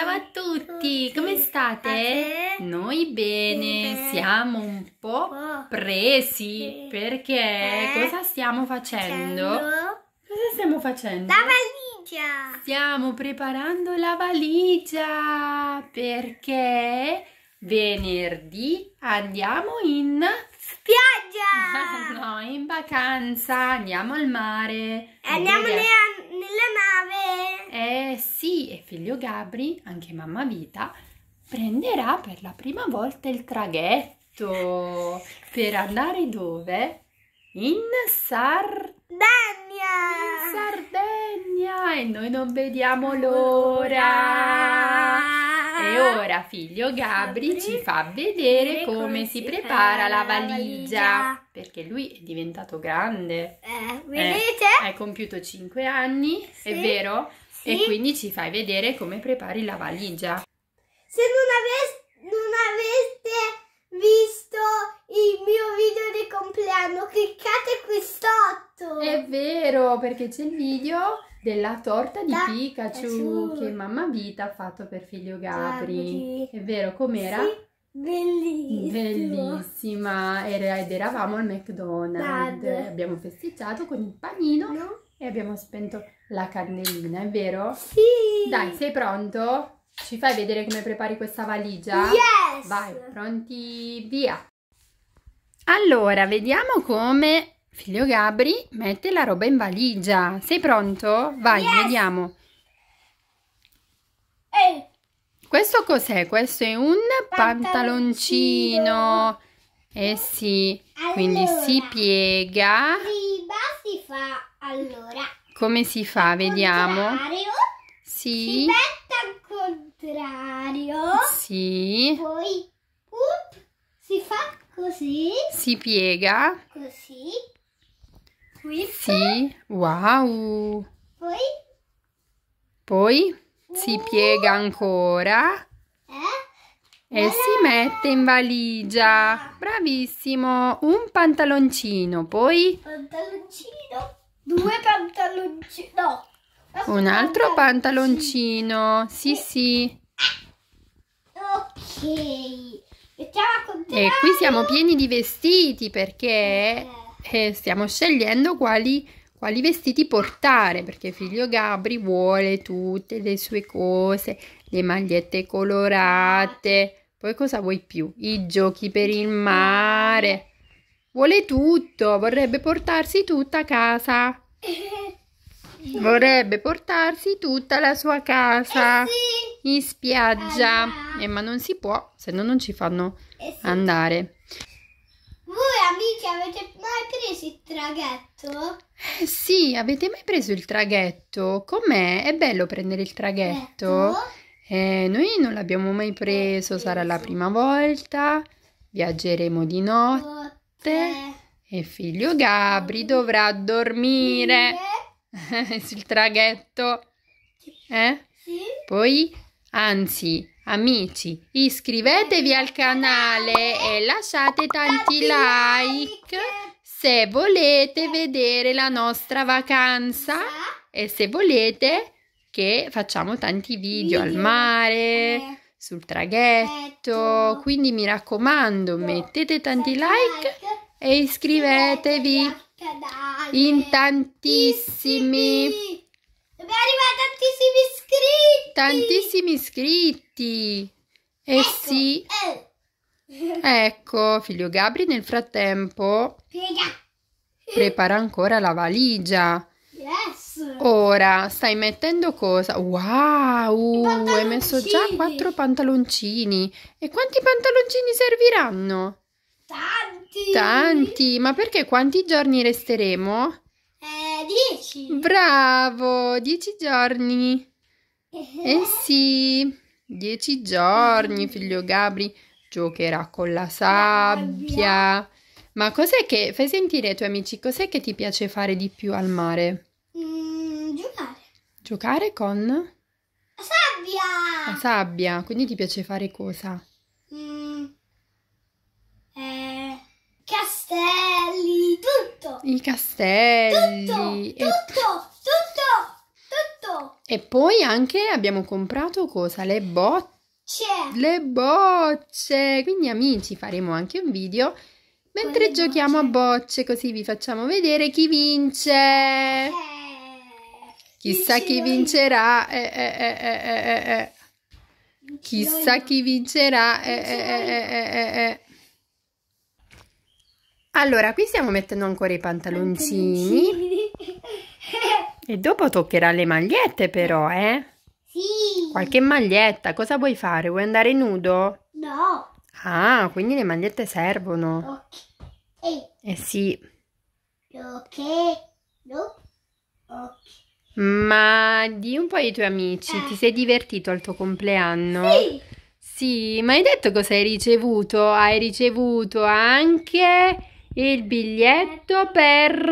Ciao a tutti, come state? Noi bene, siamo un po' presi perché eh? cosa stiamo facendo? Cosa stiamo facendo? La valigia! Stiamo preparando la valigia perché venerdì andiamo in spiaggia! no, in vacanza, andiamo al mare. Andiamo alle eh. Eh sì, e figlio Gabri, anche mamma Vita, prenderà per la prima volta il traghetto per andare dove? In Sardegna! In Sardegna! E noi non vediamo l'ora! E ora figlio Gabri ci fa vedere come si prepara la valigia. Perché lui è diventato grande. Eh, eh vedete? hai compiuto 5 anni, sì. è vero? E quindi ci fai vedere come prepari la valigia. Se non, aveste, non aveste visto il mio video di compleanno, cliccate qui sotto. È vero, perché c'è il video della torta di da, Pikachu, Pikachu che mamma Vita ha fatto per figlio Gabri. Gabri. È vero, com'era? Sì, bellissima. Bellissima. Era, ed eravamo al McDonald's. Dad. Abbiamo festeggiato con il panino. No? E abbiamo spento la cannellina, è vero? Sì! Dai, sei pronto? Ci fai vedere come prepari questa valigia? Yes! Vai, pronti, via! Allora, vediamo come figlio Gabri mette la roba in valigia. Sei pronto? Vai, yes! vediamo. Ehi! Questo cos'è? Questo è un pantaloncino. pantaloncino. Eh sì, allora, quindi si piega. Prima si fa allora. Come si fa? Vediamo. Contrario. Sì. Si mette al contrario. Sì. Poi up, si fa così. Si piega. Così. Whip. Sì. Wow. Poi. Poi si piega ancora. Eh? E Bella. si mette in valigia. Ah. Bravissimo. Un pantaloncino, poi... Pantaloncino. Due pantaloncini. No. Un altro pantaloncino. Sì, sì. Ok. E qui siamo pieni di vestiti perché eh, stiamo scegliendo quali, quali, vestiti portare perché figlio Gabri vuole tutte le sue cose, le magliette colorate. Poi cosa vuoi più? I giochi per il mare. Vuole tutto, vorrebbe portarsi tutta a casa. Vorrebbe portarsi tutta la sua casa eh sì. in spiaggia. Allora. Eh, ma non si può, se no non ci fanno eh sì. andare. Voi amici avete mai preso il traghetto? Eh sì, avete mai preso il traghetto? Com'è? È bello prendere il traghetto? Eh, noi non l'abbiamo mai eh, preso, sarà la prima volta. Viaggeremo di notte notte eh. e figlio Gabri dovrà dormire. sul traghetto. Eh? Poi, anzi, amici, iscrivetevi al canale e lasciate tanti like se volete vedere la nostra vacanza e se volete che facciamo tanti video al mare. Eh sul traghetto. Quindi mi raccomando, mettete tanti like e iscrivetevi in tantissimi. Dobbiamo arrivare a tantissimi iscritti. Tantissimi iscritti. Eh ecco, sì. Eh. Ecco, figlio Gabri nel frattempo prepara ancora la valigia Ora stai mettendo cosa? Wow, hai messo già quattro pantaloncini. E quanti pantaloncini serviranno? Tanti. Tanti, ma perché quanti giorni resteremo? Eh, dieci. Bravo, dieci giorni. Eh sì, dieci giorni, figlio Gabri. Giocherà con la sabbia. Ma cos'è che, fai sentire ai tuoi amici, cos'è che ti piace fare di più al mare? Mm, giocare. Giocare con? La sabbia! La sabbia, quindi ti piace fare cosa? Mm, eh, castelli, tutto! I castelli! Tutto, e... tutto, tutto, tutto! E poi anche abbiamo comprato cosa? Le botte. Le bocce! Quindi amici faremo anche un video mentre giochiamo bocce. a bocce così vi facciamo vedere chi vince! Okay. Chissà chi vincerà. Eh, eh, eh, Chissà chi vincerà. eh, eh, Allora, qui stiamo mettendo ancora i pantaloncini. E dopo toccherà le magliette però, eh? Sì. Qualche maglietta. Cosa vuoi fare? Vuoi andare nudo? No. Ah, quindi le magliette servono. Ok. Eh sì. Ok. No. Ok. Ma di un po' ai tuoi amici, ti eh. sei divertito al tuo compleanno? Sì. Sì, ma hai detto cosa hai ricevuto? Hai ricevuto anche il biglietto per...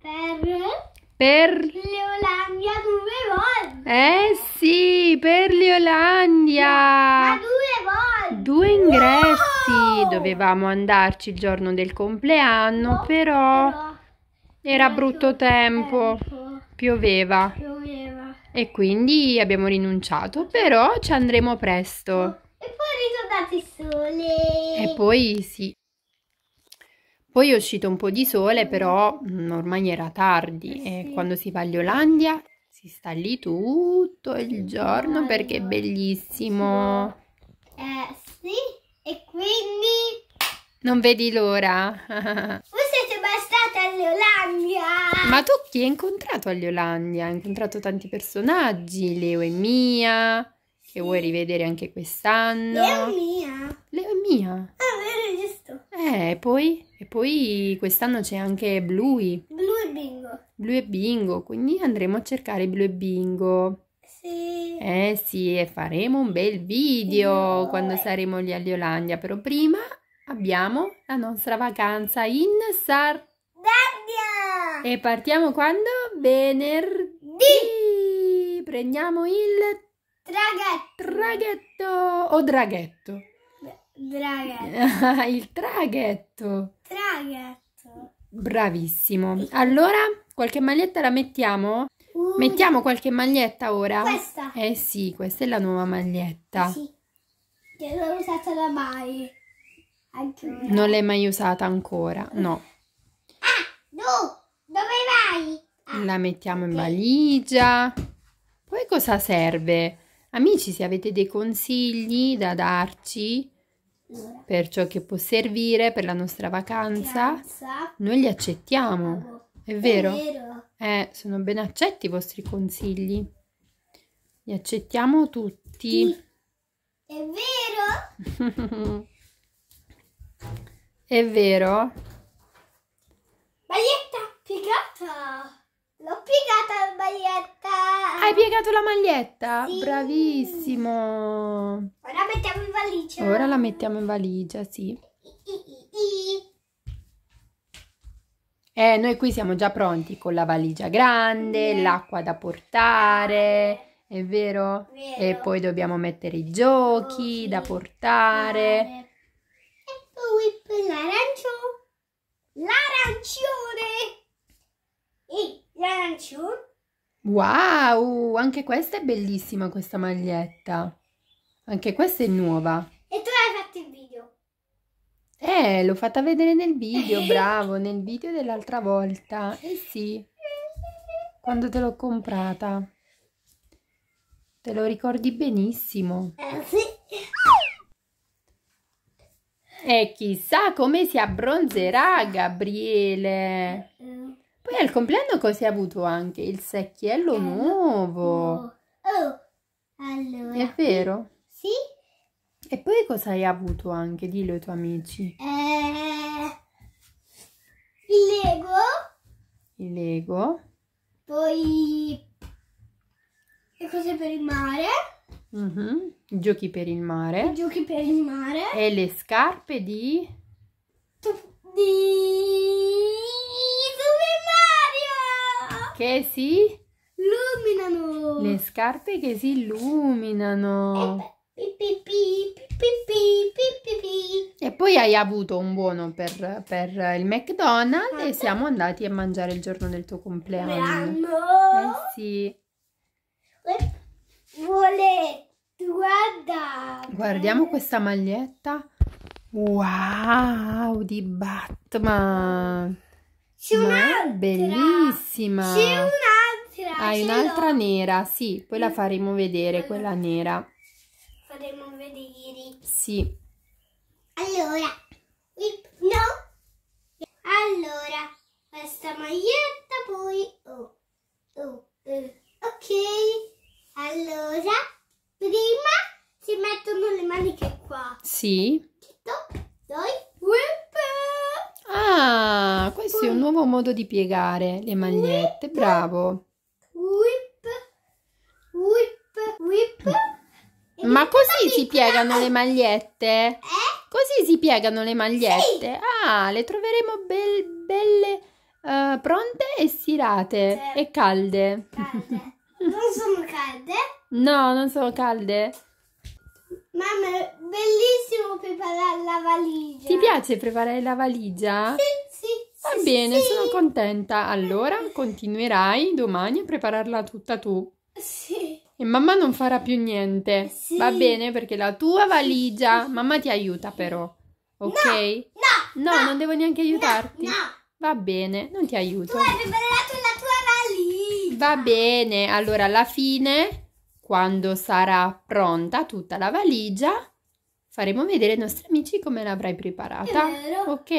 Per... Per l'Iolandia due volte. Eh sì, per Leolandia! due volte. Due ingressi. Dovevamo andarci il giorno del compleanno, però era brutto tempo. Eh. Pioveva. Pioveva. E quindi abbiamo rinunciato, però ci andremo presto. Oh, e poi è ritornato il sole. E poi sì. Poi è uscito un po' di sole, però mm, ormai era tardi eh, e sì. quando si va all'Iolandia si sta lì tutto il giorno perché è bellissimo. Eh sì, e quindi... Non vedi l'ora? è stata Olandia. Ma tu chi hai incontrato agli Olandia? Hai incontrato tanti personaggi, Leo e Mia, sì. che vuoi rivedere anche quest'anno. Leo e Mia? Leo e Mia? Ah, vero, giusto. Eh, e poi, e poi quest'anno c'è anche Bluey. Bluey e Bingo. Bluey e Bingo, quindi andremo a cercare Blu e Bingo. Sì. Eh sì, e faremo un bel video no. quando saremo lì agli Olandia, però prima Abbiamo la nostra vacanza in Sardegna. E partiamo quando? Venerdì! Prendiamo il traghetto. Traghetto o draghetto? Draghetto. il traghetto. Traghetto. Bravissimo. Allora, qualche maglietta la mettiamo? Uh. Mettiamo qualche maglietta ora? Questa? Eh sì, questa è la nuova maglietta. Sì, che non l'ho usata da mai. Anche Non l'hai mai usata ancora, no. Ah, no, dove vai? Ah, la mettiamo in valigia. Poi cosa serve? Amici, se avete dei consigli da darci per ciò che può servire per la nostra vacanza, noi li accettiamo. Ah, è vero? Eh, sono ben accetti i vostri consigli. Li accettiamo tutti. È vero? È vero? Maglietta piegata! L'ho piegata la maglietta! Hai piegato la maglietta? Sì. Bravissimo! Ora mettiamo in valigia. Ora la mettiamo in valigia, sì. Eh, noi qui siamo già pronti con la valigia grande, yeah. l'acqua da portare, è vero? vero? E poi dobbiamo mettere i giochi oh, da portare. Wow, anche questa è bellissima questa maglietta. Anche questa è nuova. E tu hai fatto il video. Eh, l'ho fatta vedere nel video, bravo, nel video dell'altra volta. Eh sì, quando te l'ho comprata. Te lo ricordi benissimo. Eh sì. E chissà come si abbronzerà Gabriele. Eh, eh. Poi al compleanno cosa avuto anche? Il secchiello eh, nuovo. Oh, oh, allora. È vero? Sì. E poi cosa hai avuto anche? Dillo ai tuoi amici. Eh, il Lego. Il Lego. Poi le cose per il mare. Mm -hmm. Giochi per il mare. Giochi per il mare. E le scarpe di... Di che si illuminano. Le scarpe che si illuminano. E poi hai avuto un buono per, per il McDonald's e siamo andati a mangiare il giorno del tuo compleanno. Compleanno? Eh sì. Volete guardare? Guardiamo questa maglietta. Wow, di Batman. C'è un'altra. Bellissima. C'è un'altra. Hai un'altra nera, sì. Poi la faremo vedere, allora. quella nera. Faremo vedere. Sì. Allora. No. Allora. Questa maglietta poi... Oh. Oh. Eh. Ok. Allora. Prima si mettono le maniche qua. Sì. Poi... Ah, questo è un nuovo modo di piegare le magliette, bravo. Whip, whip, whip. Ma così si piegano le magliette? Eh? Così si piegano le magliette? Sì. Ah, le troveremo be belle uh, pronte e stirate certo. e calde. calde. Non sono calde? No, non sono calde. Mamma, è bellissimo preparare la valigia. Ti piace preparare la valigia? Sì, sì. Va sì, bene, sì. sono contenta. Allora continuerai domani a prepararla tutta tu. Sì. E mamma non farà più niente. Sì. Va bene perché la tua valigia, mamma ti aiuta però. Ok? No, no, no, no non devo neanche aiutarti. No, no. Va bene, non ti aiuto. Tu hai preparato la tua valigia. Va bene, allora alla fine quando sarà pronta tutta la valigia, faremo vedere ai nostri amici come l'avrai preparata. Ok?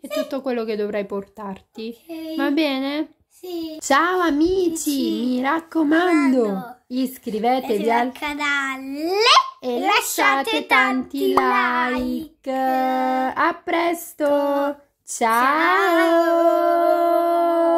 È sì. tutto quello che dovrai portarti. Okay. Va bene? Sì. Ciao amici, sì. mi raccomando, iscrivetevi al canale e lasciate tanti like. like. A presto. Ciao. Ciao.